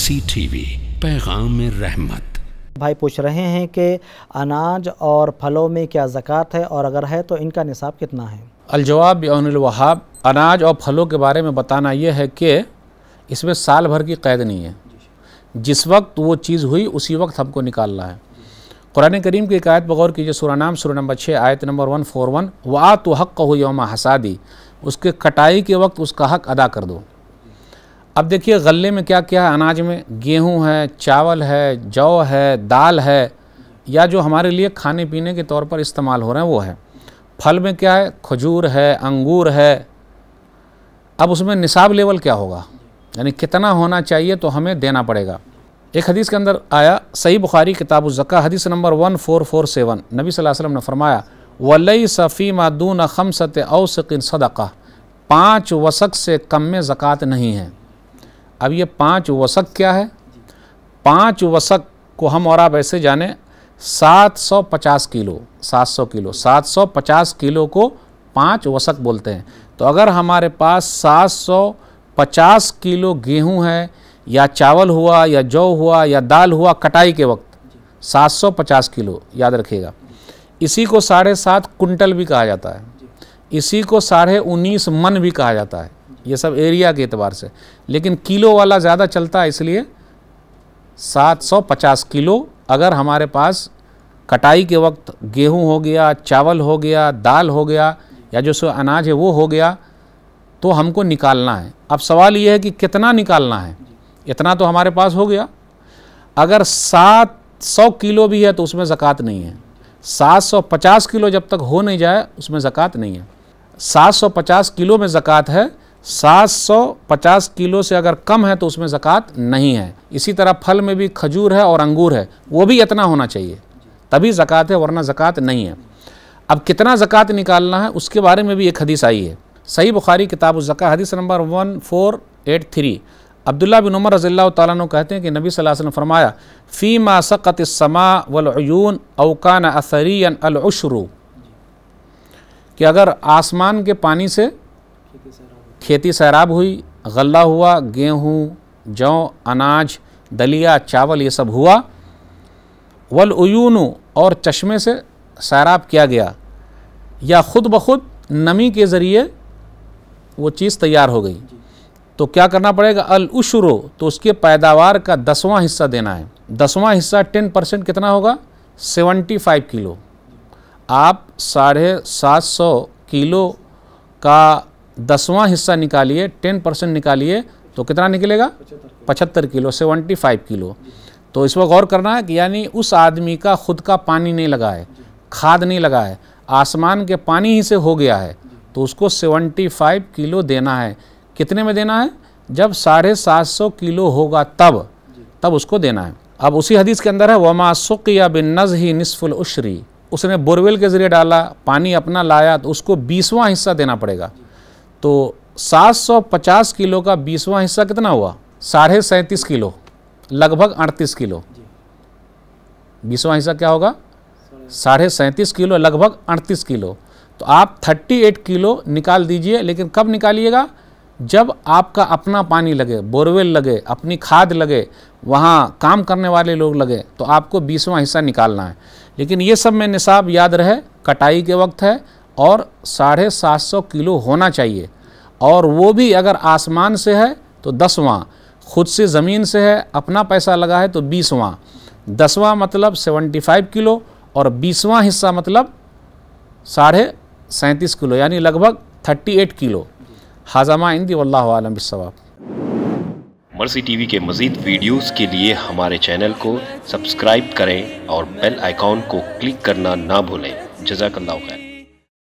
सी TV पैगाम रहमत भाई पूछ रहे हैं कि अनाज और फलों में क्या जक़ात है और अगर है तो इनका निसाब कितना है अलजवाब वहाब अनाज और फलों के बारे में बताना यह है कि इसमें साल भर की कैद नहीं है जिस वक्त वो चीज़ हुई उसी वक्त हमको निकालना है कुरान करीम की एकायत बगौर कीजिए सुरानाम सुर नंबर छः आयत नंबर वन फोर वन व आ तो हक हो योम हसादी उसके कटाई के वक्त उसका हक अदा कर दो अब देखिए गले में क्या क्या है अनाज में गेहूँ है चावल है जौ है दाल है या जो हमारे लिए खाने पीने के तौर पर इस्तेमाल हो रहे हैं वो है फल में क्या है खजूर है अंगूर है अब उसमें निसाब लेवल क्या होगा यानी कितना होना चाहिए तो हमें देना पड़ेगा एक हदीस के अंदर आया सही बुखारी किताब ज़क़ा हदीस number one four four seven नबी वसल्लम ने फरमाया वलई सफ़ी मादून खम सत औसकिन सदक़ा पाँच वसक से कम में ज़क़़त नहीं है अब ये पाँच वसक क्या है पाँच वसक को हम और आप ऐसे जाने 750 किलो 700 किलो 750 किलो को पाँच वसक बोलते हैं तो अगर हमारे पास 750 किलो गेहूं है या चावल हुआ या जौ हुआ या दाल हुआ कटाई के वक्त 750 किलो याद रखिएगा इसी को साढ़े सात कुंटल भी कहा जाता है इसी को साढ़े उन्नीस मन भी कहा जाता है ये सब एरिया के एतबार से लेकिन किलो वाला ज़्यादा चलता है इसलिए 750 किलो अगर हमारे पास कटाई के वक्त गेहूं हो गया चावल हो गया दाल हो गया या जो सो अनाज है वो हो गया तो हमको निकालना है अब सवाल ये है कि कितना निकालना है इतना तो हमारे पास हो गया अगर सात सौ किलो भी है तो उसमें ज़क़़त नहीं है सात सौ पचास किलो जब तक हो नहीं जाए उसमें ज़क़़त नहीं है सात सौ पचास किलो में ज़क़़त है 750 किलो से अगर कम है तो उसमें ज़क़़त नहीं है इसी तरह फल में भी खजूर है और अंगूर है वो भी इतना होना चाहिए तभी ज़क़़त है वरना ज़क़़त नहीं है अब कितना ज़क़़त निकालना है उसके बारे में भी एक हदीस आई है सही बुखारी किताब ज़क़ा हदीस number one four eight three Abdullah bin Umar रज़ी तु कहते हैं कि नबी वसल्लम फरमाया फ़ी मा सकत समा वलून अवकान असरी अलशरू कि अगर आसमान के पानी से खेती सैराब हुई गला हुआ गेहूँ जौ अनाज दलिया चावल ये सब हुआ वल उयून और चश्मे से सैराब किया गया या ख़ुद ब खुद नमी के ज़रिए वो चीज़ तैयार हो गई तो क्या करना पड़ेगा अल अलशरो तो उसके पैदावार का दसवां हिस्सा देना है दसवां हिस्सा टेन परसेंट कितना होगा सेवेंटी फाइव किलो आप साढ़े सात सौ किलो का दसवां हिस्सा निकालिए टेन परसेंट निकालिए तो कितना निकलेगा पचहत्तर किलो सेवेंटी फाइव किलो तो इस पर गौर करना है कि यानी उस आदमी का खुद का पानी नहीं लगा है खाद नहीं लगा है आसमान के पानी ही से हो गया है तो उसको सेवेंटी फाइव किलो देना है कितने में देना है जब साढ़े सात सौ किलो होगा तब तब उसको देना है अब उसी हदीस के अंदर है वमा या बिन नज़ ही निसफुल उशरी उसने बोरवेल के ज़रिए डाला पानी अपना लाया तो उसको बीसवां हिस्सा देना पड़ेगा तो 750 किलो का बीसवा हिस्सा कितना हुआ साढ़े सैंतीस किलो लगभग अड़तीस किलो बीसवा हिस्सा क्या होगा साढ़े सैंतीस किलो लगभग अड़तीस किलो तो आप 38 किलो निकाल दीजिए लेकिन कब निकालिएगा जब आपका अपना पानी लगे बोरवेल लगे अपनी खाद लगे वहाँ काम करने वाले लोग लगे तो आपको बीसवां हिस्सा निकालना है लेकिन ये सब में निसाब याद रहे कटाई के वक्त है और साढ़े सात सौ किलो होना चाहिए और वो भी अगर आसमान से है तो दसवां खुद से ज़मीन से है अपना पैसा लगा है तो बीसवां दसवां मतलब सेवेंटी फाइव किलो और बीसवां हिस्सा मतलब साढ़े सैंतीस किलो यानी लगभग थर्टी एट किलो हाजमा इंदी वल्लम सवाब मर्सी टीवी के मज़ीद वीडियोस के लिए हमारे चैनल को सब्सक्राइब करें और बेल आइकॉन को क्लिक करना ना भूलें जजाकल्ला खैर